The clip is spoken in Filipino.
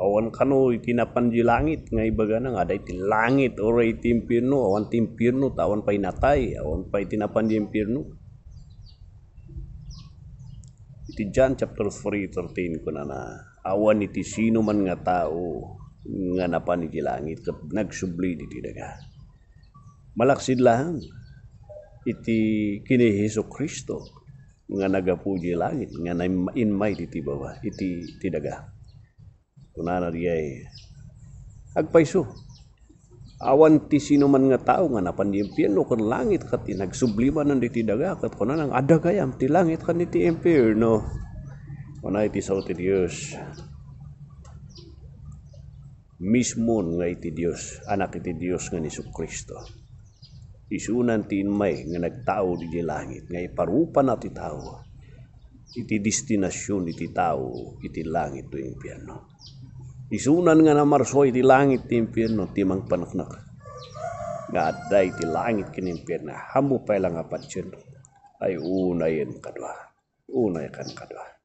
awan kanu itinapan di langit ngai bagana nga ada langit ora itin pirnu awan ti pirnu tawan pa inatay awan pa itinapan di pirnu iti John chapter 3 13 kunana awan iti sino man nga tao nga napan iti langit ket nagsubli di daga malaksid lang iti kini Hesus Kristo nga nagapuji langit nga inmay iti bawah iti iti Kunan ariyay. Agpaiso. Awan ti sino man nga tao nga napan no impyerno kan langit kat inagsubliman ng diti daga kat kunan ang adagayam ti langit kan iti impyerno. Kunay ti sao ti Dios. Mismo nga iti Dios, anak iti Dios nga ni Kristo. Isunan ti inmay nga nagtao di langit nga iparupa na ti tao iti destinasyon iti tao iti langit do impierno Isunan nga na marsoy di langit ti impyerno ti mangpanaknak. Ngaday ti langit kin impyerno. Hambo pa lang apadsyon. Ay unay yan kadwa. Unay kan kadwa.